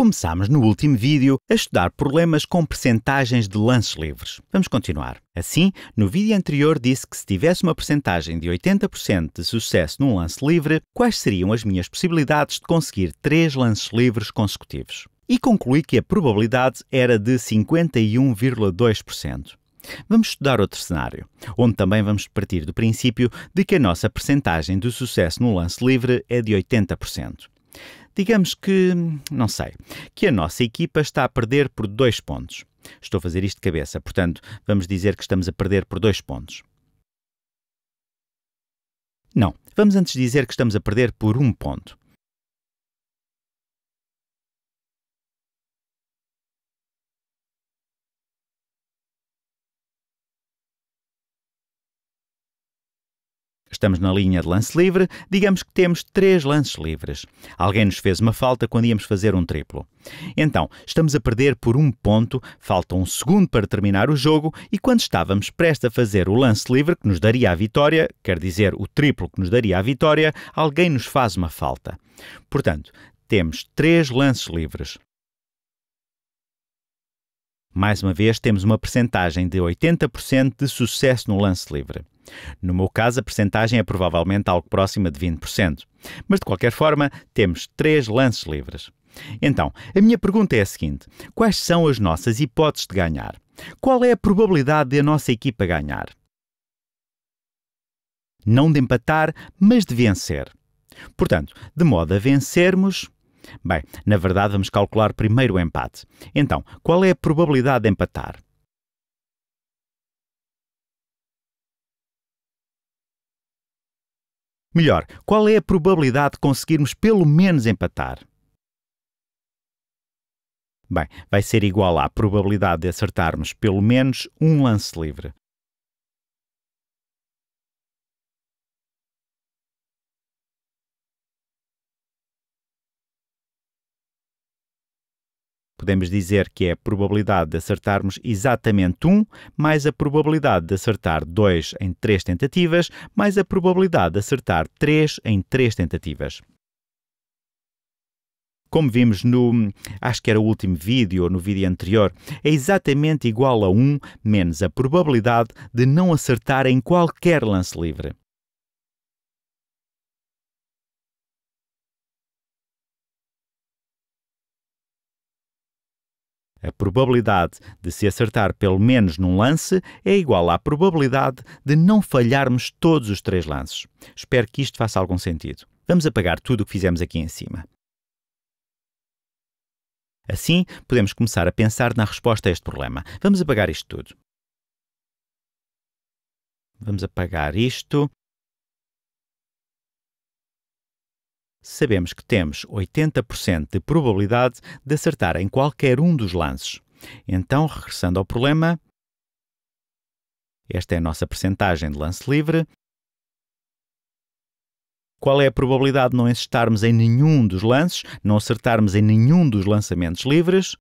Começámos no último vídeo a estudar problemas com percentagens de lances livres. Vamos continuar. Assim, no vídeo anterior disse que se tivesse uma percentagem de 80% de sucesso num lance livre, quais seriam as minhas possibilidades de conseguir 3 lances livres consecutivos? E concluí que a probabilidade era de 51,2%. Vamos estudar outro cenário, onde também vamos partir do princípio de que a nossa percentagem de sucesso no lance livre é de 80%. Digamos que, não sei, que a nossa equipa está a perder por dois pontos. Estou a fazer isto de cabeça, portanto, vamos dizer que estamos a perder por dois pontos. Não, vamos antes dizer que estamos a perder por um ponto. estamos na linha de lance livre, digamos que temos três lances livres. Alguém nos fez uma falta quando íamos fazer um triplo. Então, estamos a perder por um ponto, falta um segundo para terminar o jogo, e quando estávamos prestes a fazer o lance livre que nos daria a vitória, quer dizer, o triplo que nos daria a vitória, alguém nos faz uma falta. Portanto, temos três lances livres. Mais uma vez, temos uma percentagem de 80% de sucesso no lance livre. No meu caso, a percentagem é provavelmente algo próxima de 20%. Mas de qualquer forma, temos três lances livres. Então, a minha pergunta é a seguinte: quais são as nossas hipóteses de ganhar? Qual é a probabilidade de a nossa equipa ganhar? Não de empatar, mas de vencer. Portanto, de modo a vencermos. Bem, na verdade, vamos calcular primeiro o empate. Então, qual é a probabilidade de empatar? Melhor, qual é a probabilidade de conseguirmos pelo menos empatar? Bem, vai ser igual à probabilidade de acertarmos pelo menos um lance livre. Podemos dizer que é a probabilidade de acertarmos exatamente um, mais a probabilidade de acertar dois em três tentativas, mais a probabilidade de acertar três em três tentativas. Como vimos no, acho que era o último vídeo ou no vídeo anterior, é exatamente igual a 1 menos a probabilidade de não acertar em qualquer lance livre. A probabilidade de se acertar pelo menos num lance é igual à probabilidade de não falharmos todos os três lances. Espero que isto faça algum sentido. Vamos apagar tudo o que fizemos aqui em cima. Assim, podemos começar a pensar na resposta a este problema. Vamos apagar isto tudo. Vamos apagar isto sabemos que temos 80% de probabilidade de acertar em qualquer um dos lances. Então, regressando ao problema, esta é a nossa percentagem de lance livre. Qual é a probabilidade de não acertarmos em nenhum dos lances, não acertarmos em nenhum dos lançamentos livres?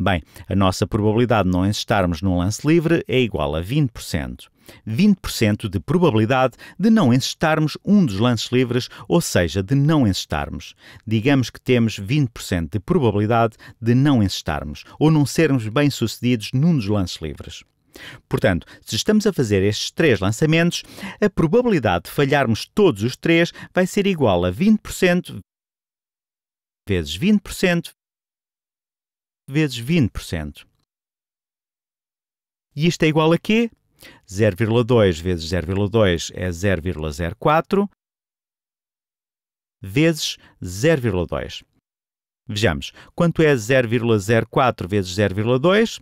Bem, a nossa probabilidade de não encestarmos num lance livre é igual a 20%. 20% de probabilidade de não encestarmos um dos lances livres, ou seja, de não encestarmos. Digamos que temos 20% de probabilidade de não encestarmos ou não sermos bem-sucedidos num dos lances livres. Portanto, se estamos a fazer estes três lançamentos, a probabilidade de falharmos todos os três vai ser igual a 20% vezes 20% vezes 20%. E isto é igual a quê? 0,2 vezes 0,2 é 0,04 vezes 0,2. Vejamos, quanto é 0,04 vezes 0,2?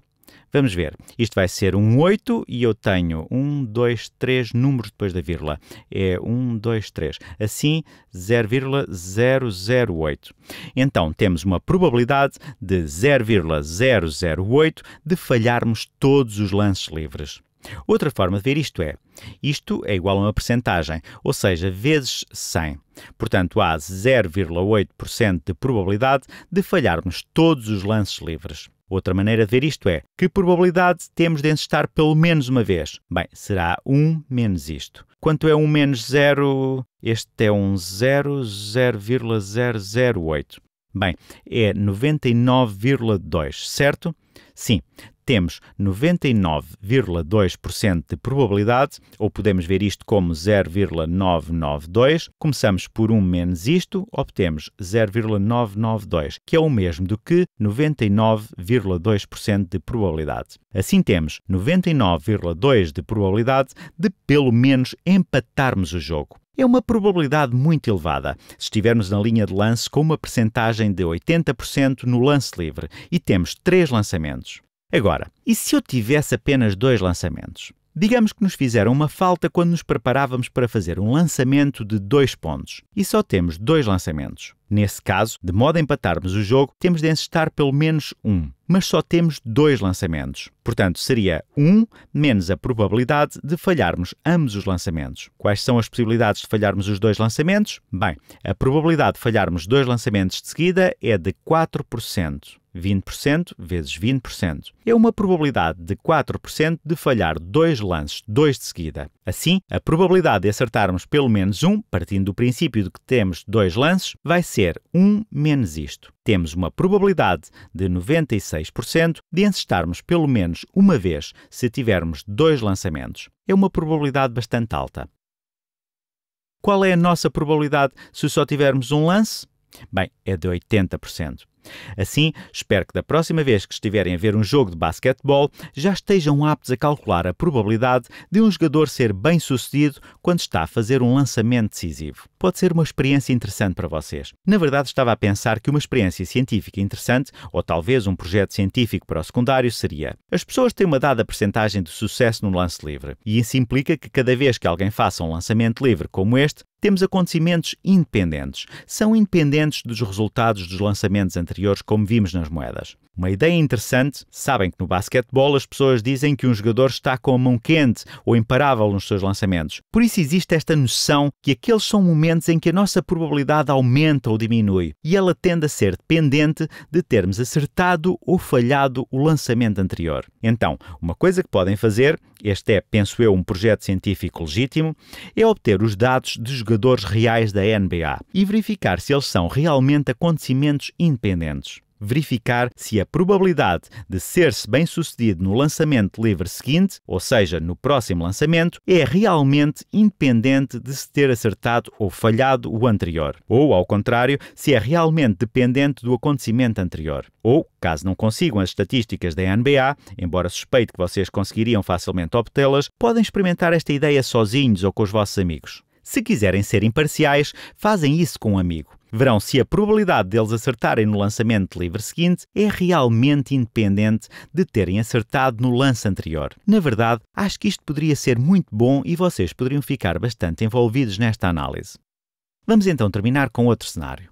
Vamos ver, isto vai ser um 8 e eu tenho 1, 2, 3 números depois da vírgula. É 1, 2, 3. Assim, 0,008. Então, temos uma probabilidade de 0,008 de falharmos todos os lances livres. Outra forma de ver isto é: isto é igual a uma percentagem, ou seja, vezes 100. Portanto, há 0,8% de probabilidade de falharmos todos os lances livres. Outra maneira de ver isto é: que probabilidade temos de encestar pelo menos uma vez? Bem, será 1 menos isto. Quanto é 1 menos 0? Este é um 0, 0,008. Bem, é 99,2, certo? Sim, temos 99,2% de probabilidade, ou podemos ver isto como 0,992. Começamos por 1 menos isto, obtemos 0,992, que é o mesmo do que 99,2% de probabilidade. Assim temos 99,2% de probabilidade de pelo menos empatarmos o jogo é uma probabilidade muito elevada se estivermos na linha de lance com uma percentagem de 80% no lance livre e temos três lançamentos. Agora, e se eu tivesse apenas dois lançamentos? Digamos que nos fizeram uma falta quando nos preparávamos para fazer um lançamento de dois pontos e só temos dois lançamentos. Nesse caso, de modo a empatarmos o jogo, temos de encestar pelo menos um, mas só temos dois lançamentos. Portanto, seria 1 um menos a probabilidade de falharmos ambos os lançamentos. Quais são as possibilidades de falharmos os dois lançamentos? Bem, a probabilidade de falharmos dois lançamentos de seguida é de 4%. 20% vezes 20%. É uma probabilidade de 4% de falhar dois lances, dois de seguida. Assim, a probabilidade de acertarmos pelo menos um, partindo do princípio de que temos dois lances, vai ser 1 menos isto. Temos uma probabilidade de 96% de encestarmos pelo menos uma vez se tivermos dois lançamentos. É uma probabilidade bastante alta. Qual é a nossa probabilidade se só tivermos um lance? Bem, é de 80%. Assim, espero que da próxima vez que estiverem a ver um jogo de basquetebol já estejam aptos a calcular a probabilidade de um jogador ser bem sucedido quando está a fazer um lançamento decisivo. Pode ser uma experiência interessante para vocês. Na verdade, estava a pensar que uma experiência científica interessante, ou talvez um projeto científico para o secundário, seria: as pessoas têm uma dada percentagem de sucesso no lance livre, e isso implica que cada vez que alguém faça um lançamento livre como este, temos acontecimentos independentes. São independentes dos resultados dos lançamentos anteriores anteriores, como vimos nas moedas. Uma ideia interessante, sabem que no basquetebol as pessoas dizem que um jogador está com a mão quente ou imparável nos seus lançamentos. Por isso existe esta noção que aqueles são momentos em que a nossa probabilidade aumenta ou diminui, e ela tende a ser dependente de termos acertado ou falhado o lançamento anterior. Então, uma coisa que podem fazer este é, penso eu, um projeto científico legítimo, é obter os dados de jogadores reais da NBA e verificar se eles são realmente acontecimentos independentes verificar se a probabilidade de ser-se bem-sucedido no lançamento livre seguinte, ou seja, no próximo lançamento, é realmente independente de se ter acertado ou falhado o anterior, ou, ao contrário, se é realmente dependente do acontecimento anterior. Ou, caso não consigam as estatísticas da NBA, embora suspeito que vocês conseguiriam facilmente obtê-las, podem experimentar esta ideia sozinhos ou com os vossos amigos. Se quiserem ser imparciais, fazem isso com um amigo verão se a probabilidade deles acertarem no lançamento livre seguinte é realmente independente de terem acertado no lance anterior. Na verdade, acho que isto poderia ser muito bom e vocês poderiam ficar bastante envolvidos nesta análise. Vamos então terminar com outro cenário.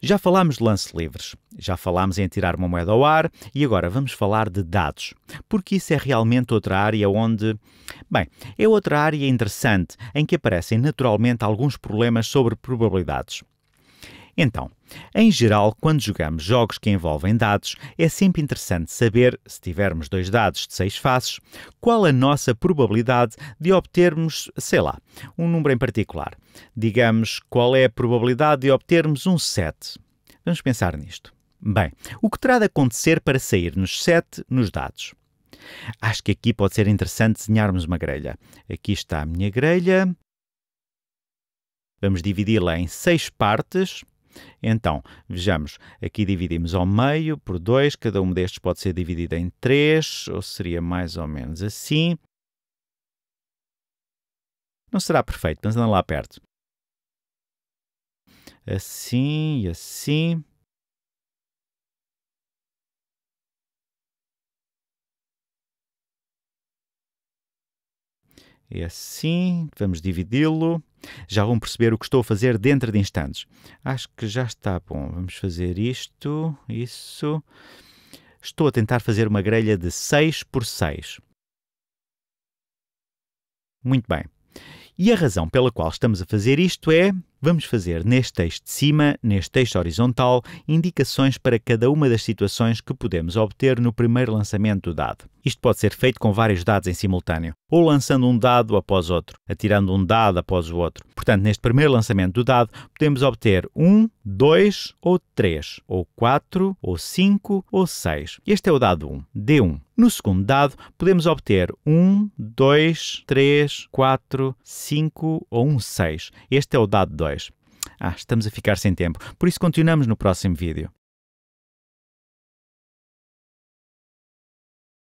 Já falámos de lances livres, já falámos em tirar uma moeda ao ar e agora vamos falar de dados, porque isso é realmente outra área onde. Bem, é outra área interessante em que aparecem naturalmente alguns problemas sobre probabilidades. Então, em geral, quando jogamos jogos que envolvem dados, é sempre interessante saber, se tivermos dois dados de seis faces, qual a nossa probabilidade de obtermos, sei lá, um número em particular. Digamos, qual é a probabilidade de obtermos um 7. Vamos pensar nisto. Bem, o que terá de acontecer para sairmos 7 nos dados? Acho que aqui pode ser interessante desenharmos uma grelha. Aqui está a minha grelha. Vamos dividi-la em seis partes então, vejamos, aqui dividimos ao meio por 2, cada um destes pode ser dividido em 3, ou seria mais ou menos assim. Não será perfeito, mas anda lá perto. Assim e assim. E assim, vamos dividi-lo. Já vão perceber o que estou a fazer dentro de instantes. Acho que já está bom. Vamos fazer isto, isso. Estou a tentar fazer uma grelha de 6 por 6. Muito bem. E a razão pela qual estamos a fazer isto é Vamos fazer neste eixo de cima, neste eixo horizontal, indicações para cada uma das situações que podemos obter no primeiro lançamento do dado. Isto pode ser feito com vários dados em simultâneo, ou lançando um dado após outro, atirando um dado após o outro. Portanto, neste primeiro lançamento do dado, podemos obter 1, 2 ou 3, ou 4, ou 5 ou 6. Este é o dado 1, D1. No segundo dado, podemos obter 1, 2, 3, 4, 5 ou 1, 6. Este é o dado 2. Ah, estamos a ficar sem tempo, por isso continuamos no próximo vídeo.